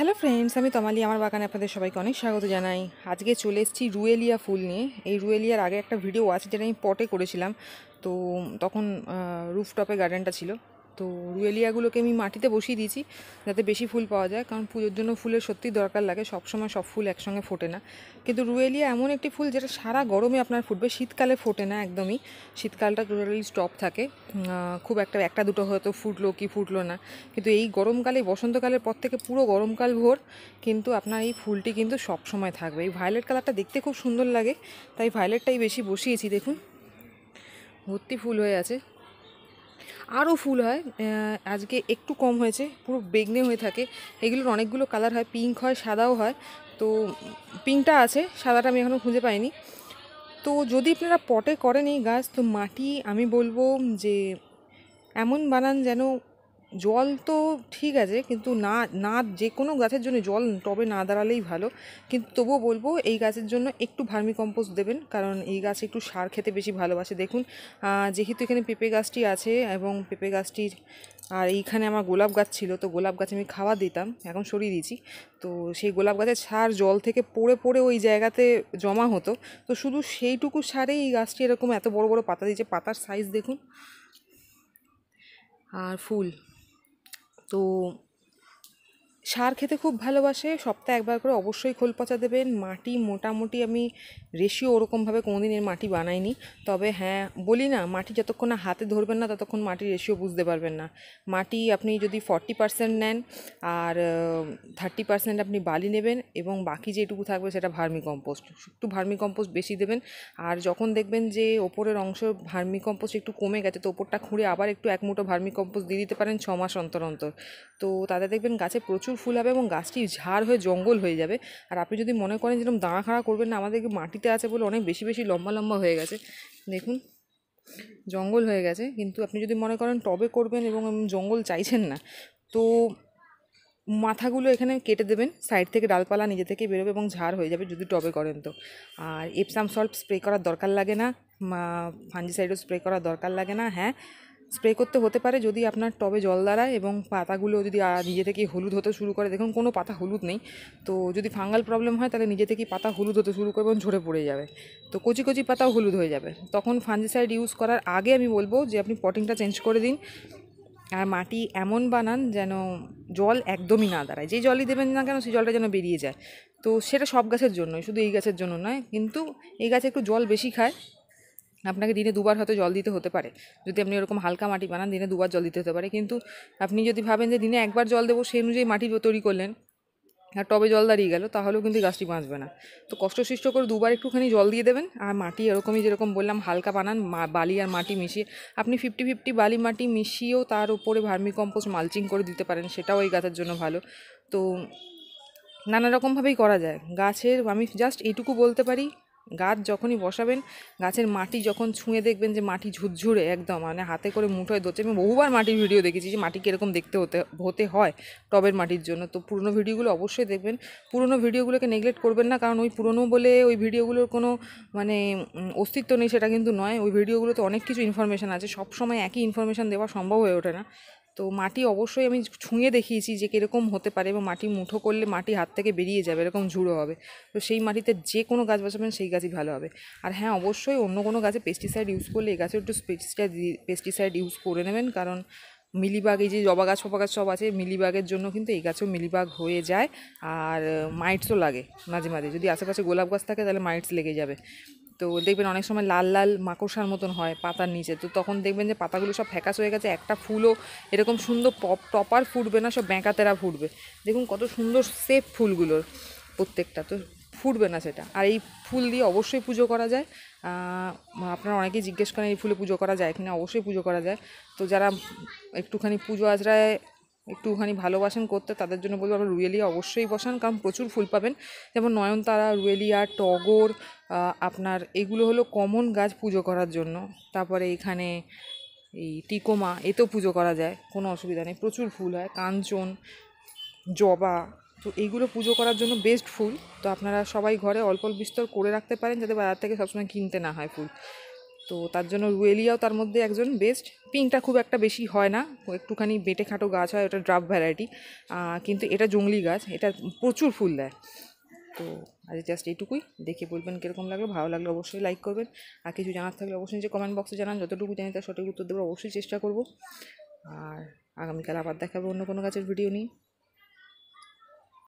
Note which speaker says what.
Speaker 1: hello friends আমি তমালি আমার বাগানে আপনাদের সবাইকে অনেক স্বাগত জানাই আজকে চলে এসেছি রুয়েলিয়া ফুল নিয়ে এই রুয়েলিয়ার আগে একটা ভিডিও আছে যেটা আমি পটে করেছিলাম তো তখন রুফটপে গার্ডেনটা ছিল তো রুয়েলিয়াগুলোকে আমি মাটিতে বসিয়ে দিয়েছি যাতে বেশি ফুল পাওয়া যায় কারণ পুজোর জন্য ফুলের সত্যি দরকার লাগে সবসময় সব ফুল একসঙ্গে ফোটে না কিন্তু রুয়েলিয়া এমন একটি ফুল যেটা সারা গরমে আপনার ফুটবে শীতকালে ফোটে না একদমই শীতকালটা টোটালি স্টপ থাকে খুব একটা একটা দুটো হয়তো ফুটলো কি ফুটলো না কিন্তু এই গরমকালে বসন্তকালের পর থেকে পুরো গরমকাল ভোর কিন্তু আপনার এই ফুলটি কিন্তু সবসময় থাকবে এই ভায়োলেট কালারটা দেখতে খুব সুন্দর লাগে তাই ভায়োলেটটাই বেশি বসিয়েছি দেখুন ভর্তি ফুল হয়ে আছে আরও ফুল হয় আজকে একটু কম হয়েছে পুরো বেগনে হয়ে থাকে এগুলোর অনেকগুলো কালার হয় পিঙ্ক হয় সাদাও হয় তো পিঙ্কটা আছে সাদাটা আমি এখনও খুঁজে পাইনি তো যদি আপনারা পটে করেন এই গাছ তো মাটি আমি বলবো যে এমন বানান যেন জল তো ঠিক আছে কিন্তু না না যে কোনো গাছের জন্য জল টবে না দাঁড়ালেই ভালো কিন্তু তবুও বলবো এই গাছের জন্য একটু ভার্মি কম্পোস্ট দেবেন কারণ এই গাছ একটু সার খেতে বেশি ভালোবাসে দেখুন যেহেতু এখানে পেঁপে গাছটি আছে এবং পেঁপে গাছটির আর এইখানে আমার গোলাপ গাছ ছিল তো গোলাপ গাছে আমি খাওয়া দিতাম এখন সরিয়ে দিয়েছি তো সেই গোলাপ গাছের সার জল থেকে পড়ে পড়ে ওই জায়গাতে জমা হতো তো শুধু সেইটুকু সারেই এই গাছটি এরকম এত বড় বড় পাতা দিয়েছে পাতার সাইজ দেখুন আর ফুল 都。সার খেতে খুব ভালোবাসে সপ্তাহে একবার করে অবশ্যই খোল পচা দেবেন মাটি মোটামুটি আমি রেশিও ওরকমভাবে কোনোদিন এর মাটি বানাইনি তবে হ্যাঁ বলি না মাটি যতক্ষণ না হাতে ধরবেন না ততক্ষণ মাটির রেশিও বুঝতে পারবেন না মাটি আপনি যদি ফর্টি পার্সেন্ট নেন আর থার্টি পার্সেন্ট আপনি বালি নেবেন এবং বাকি যেটুকু থাকবে সেটা ভার্মি কম্পোস্ট একটু ভার্মি কম্পোস্ট বেশি দেবেন আর যখন দেখবেন যে ওপরের অংশ ভার্মি কম্পোস্ট একটু কমে গেছে তো ওপরটা খুঁড়ে আবার একটু এক মুঠো ভার্মি কম্পোস্ট দিয়ে দিতে পারেন ছ মাস অন্তর অন্তর তো তাতে দেখবেন গাছে প্রচুর ফুল হবে এবং গাছটি ঝাড় হয়ে জঙ্গল হয়ে যাবে আর আপনি যদি মনে করেন যেরকম দাঁড়া খাড়া করবেন না আমাদের মাটিতে আছে বলে অনেক বেশি বেশি লম্বা লম্বা হয়ে গেছে দেখুন জঙ্গল হয়ে গেছে কিন্তু আপনি যদি মনে করেন টবে করবেন এবং জঙ্গল চাইছেন না তো মাথাগুলো এখানে কেটে দেবেন সাইড থেকে ডালপালা নিজে থেকে বেরোবে এবং ঝাড় হয়ে যাবে যদি টবে করেন তো আর এপসাম সল্ট স্প্রে করার দরকার লাগে না ফাঞ্জি সাইডও স্প্রে করার দরকার লাগে না হ্যাঁ স্প্রে করতে হতে পারে যদি আপনার টবে জল দাঁড়ায় এবং পাতাগুলো যদি নিজে থেকেই হলুদ হতে শুরু করে দেখুন কোনো পাতা হলুদ নেই তো যদি ফাঙ্গাল প্রবলেম হয় তাহলে নিজে থেকেই পাতা হলুদ হতে শুরু করবে এবং ঝরে পড়ে যাবে তো কচি কচি পাতাও হলুদ হয়ে যাবে তখন ফাঞ্জিসাইড ইউজ করার আগে আমি বলবো যে আপনি পটিংটা চেঞ্জ করে দিন আর মাটি এমন বানান যেন জল একদমই না দাঁড়ায় যে জলই দেবেন না কেন সেই জলটা যেন বেরিয়ে যায় তো সেটা সব গাছের জন্যই শুধু এই গাছের জন্য নয় কিন্তু এই গাছে একটু জল বেশি খায় আপনাকে দিনে দুবার হয়তো জল দিতে হতে পারে যদি আপনি ওরকম হালকা মাটি বানান দিনে দুবার জল দিতে হতে পারে কিন্তু আপনি যদি ভাবেন যে দিনে একবার জল দেবো সেই অনুযায়ী মাটি তৈরি করলেন আর টবে জল দাঁড়িয়ে গেল তাহলেও কিন্তু গাছটি বাঁচবে না তো সৃষ্ট করে দুবার একটুখানি জল দিয়ে দেবেন আর মাটি এরকমই যেরকম বললাম হালকা বানান বালি আর মাটি মিশিয়ে আপনি ফিফটি ফিফটি বালি মাটি মিশিয়েও তার উপরে ভার্মি কম্পোস্ট মালচিং করে দিতে পারেন সেটাও এই গাছের জন্য ভালো তো নানা রকমভাবেই করা যায় গাছের আমি জাস্ট এইটুকু বলতে পারি গাছ যখনই বসাবেন গাছের মাটি যখন ছুঁয়ে দেখবেন যে মাটি ঝুরঝুরে একদম মানে হাতে করে মুঠোয় ধরছে আমি বহুবার মাটির ভিডিও দেখেছি যে মাটি কীরকম দেখতে হতে হতে হয় টবের মাটির জন্য তো পুরনো ভিডিওগুলো অবশ্যই দেখবেন পুরনো ভিডিওগুলোকে নেগলেক্ট করবেন না কারণ ওই পুরনো বলে ওই ভিডিওগুলোর কোনো মানে অস্তিত্ব নেই সেটা কিন্তু নয় ওই ভিডিওগুলোতে অনেক কিছু ইনফরমেশান আছে সবসময় একই ইনফরমেশান দেওয়া সম্ভব হয়ে ওঠে না তো মাটি অবশ্যই আমি ছুঁয়ে দেখিয়েছি যে কীরকম হতে পারে এবং মাটি মুঠো করলে মাটি হাত থেকে বেরিয়ে যাবে এরকম ঝুড়ো হবে তো সেই মাটিতে যে কোনো গাছ বসাবেন সেই গাছই ভালো হবে আর হ্যাঁ অবশ্যই অন্য কোনো গাছে পেস্টিসাইড ইউজ করলে এই গাছে একটু পেস্টিসাইড পেস্টিসাইড ইউজ করে নেবেন কারণ মিলিবাগ এই যে জবা গাছ ফবা গাছ সব আছে মিলিবাগের জন্য কিন্তু এই গাছেও মিলিবাগ হয়ে যায় আর মাইটসও লাগে মাঝে মাঝে যদি আশেপাশে গোলাপ গাছ থাকে তাহলে মাইটস লেগে যাবে তো দেখবেন অনেক সময় লাল লাল মাকড়সার মতন হয় পাতার নিচে তো তখন দেখবেন যে পাতাগুলো সব ফ্যাকাস হয়ে গেছে একটা ফুলও এরকম সুন্দর পপ টপার ফুটবে না সব ব্যাঁকাতেরা ফুটবে দেখুন কত সুন্দর সেফ ফুলগুলোর প্রত্যেকটা তো ফুটবে না সেটা আর এই ফুল দিয়ে অবশ্যই পুজো করা যায় আপনারা অনেকেই জিজ্ঞেস করেন এই ফুলে পুজো করা যায় কিনা অবশ্যই পুজো করা যায় তো যারা একটুখানি পুজো আজরায় একটুখানি ভালোবাসেন করতে তাদের জন্য বলবো আপনার রুয়েলিয়া অবশ্যই বসান কারণ প্রচুর ফুল পাবেন যেমন নয়নতারা রুয়েলিয়া টগর আপনার এগুলো হলো কমন গাছ পুজো করার জন্য তারপরে এখানে এই টিকোমা এতেও পুজো করা যায় কোনো অসুবিধা নেই প্রচুর ফুল হয় কাঞ্চন জবা তো এইগুলো পুজো করার জন্য বেস্ট ফুল তো আপনারা সবাই ঘরে অল্প বিস্তর করে রাখতে পারেন যাতে বাজার থেকে সবসময় কিনতে না হয় ফুল তো তার জন্য রুয়েলিয়াও তার মধ্যে একজন বেস্ট পিঙ্কটা খুব একটা বেশি হয় না একটুখানি বেটে খাটো গাছ হয় ওটা ড্রাফ ভ্যারাইটি কিন্তু এটা জঙ্গলি গাছ এটা প্রচুর ফুল দেয় তো আজ জাস্ট এইটুকুই দেখে বলবেন কীরকম লাগলো ভালো লাগলে অবশ্যই লাইক করবেন আর কিছু জানার থাকলে অবশ্যই যে কমেন্ট বক্সে জানান যতটুকু জানি তার সঠিক উত্তর দেবো অবশ্যই চেষ্টা করব আর আগামীকাল আবার দেখাবো অন্য কোনো গাছের ভিডিও নিয়ে